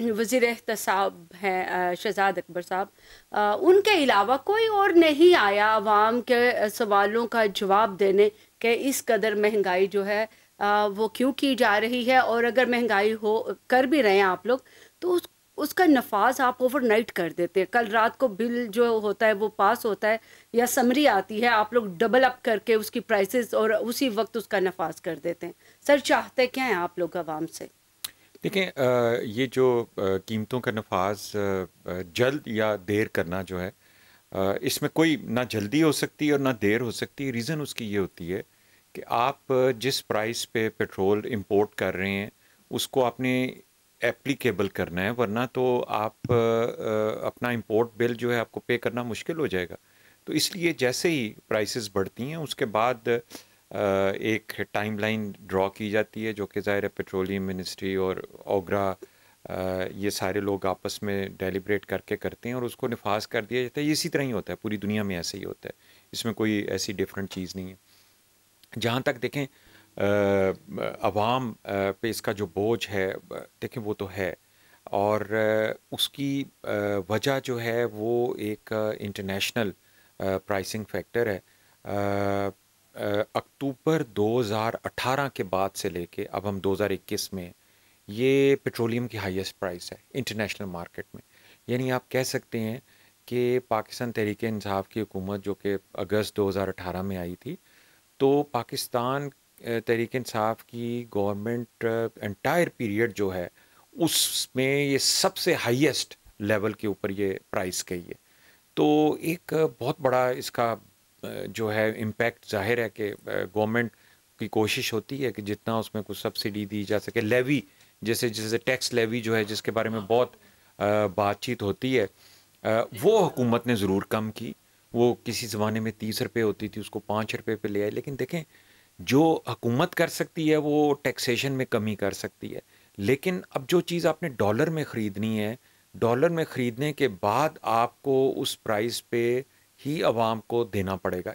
वज़ी अहत साहब हैं शहजाद अकबर साहब उनके अलावा कोई और नहीं आया आवाम के सवालों का जवाब देने के इस कदर महंगाई जो है आ, वो क्यों की जा रही है और अगर महंगाई हो कर भी रहे हैं आप लोग तो उस उसका नफाज आप ओवरनाइट कर देते हैं कल रात को बिल जो होता है वो पास होता है या समरी आती है आप लोग डबल अप करके उसकी प्राइसेस और उसी वक्त उसका नफाज कर देते हैं सर चाहते क्या हैं आप लोग आवाम से देखें ये जो कीमतों का नफाज जल्द या देर करना जो है इसमें कोई ना जल्दी हो सकती और ना देर हो सकती रीज़न उसकी ये होती है कि आप जिस प्राइस पे पेट्रोल इंपोर्ट कर रहे हैं उसको आपने एप्लीकेबल करना है वरना तो आप अपना इंपोर्ट बिल जो है आपको पे करना मुश्किल हो जाएगा तो इसलिए जैसे ही प्राइसेस बढ़ती हैं उसके बाद एक टाइमलाइन ड्रॉ की जाती है जो कि ज़ाहिर है पेट्रोलियम मिनिस्ट्री और ओग्रा ये सारे लोग आपस में डेलीब्रेट करके करते हैं और उसको नफाज कर दिया जाता है ये इसी तरह ही होता है पूरी दुनिया में ऐसे ही होता है इसमें कोई ऐसी डिफरेंट चीज़ नहीं है जहाँ तक देखें आवाम पे इसका जो बोझ है देखें वो तो है और उसकी वजह जो है वो एक इंटरनेशनल प्राइसिंग फैक्टर है अक्टूबर 2018 के बाद से लेके अब हम 2021 में ये पेट्रोलियम की हाईएस्ट प्राइस है इंटरनेशनल मार्केट में यानी आप कह सकते हैं कि पाकिस्तान तहरीक इंसाफ की हुकूमत जो कि अगस्त 2018 में आई थी तो पाकिस्तान तहरीक इंसाफ की गवर्नमेंट एंटायर पीरियड जो है उसमें ये सबसे हाईएस्ट लेवल के ऊपर ये प्राइस गई है तो एक बहुत बड़ा इसका जो है इम्पैक्ट जाहिर है कि गवर्नमेंट की कोशिश होती है कि जितना उसमें कुछ सब्सिडी दी जा सके लेवी जैसे जैसे टैक्स लेवी जो है जिसके बारे में हाँ। बहुत बातचीत होती है वो हुकूमत ने ज़रूर कम की वो किसी ज़माने में तीस रुपये होती थी उसको पाँच रुपये पर ले आए लेकिन देखें जो हकूमत कर सकती है वो टैक्सेशन में कमी कर सकती है लेकिन अब जो चीज़ आपने डॉलर में ख़रीदनी है डॉलर में ख़रीदने के बाद आपको उस प्राइस पे ही आवाम को देना पड़ेगा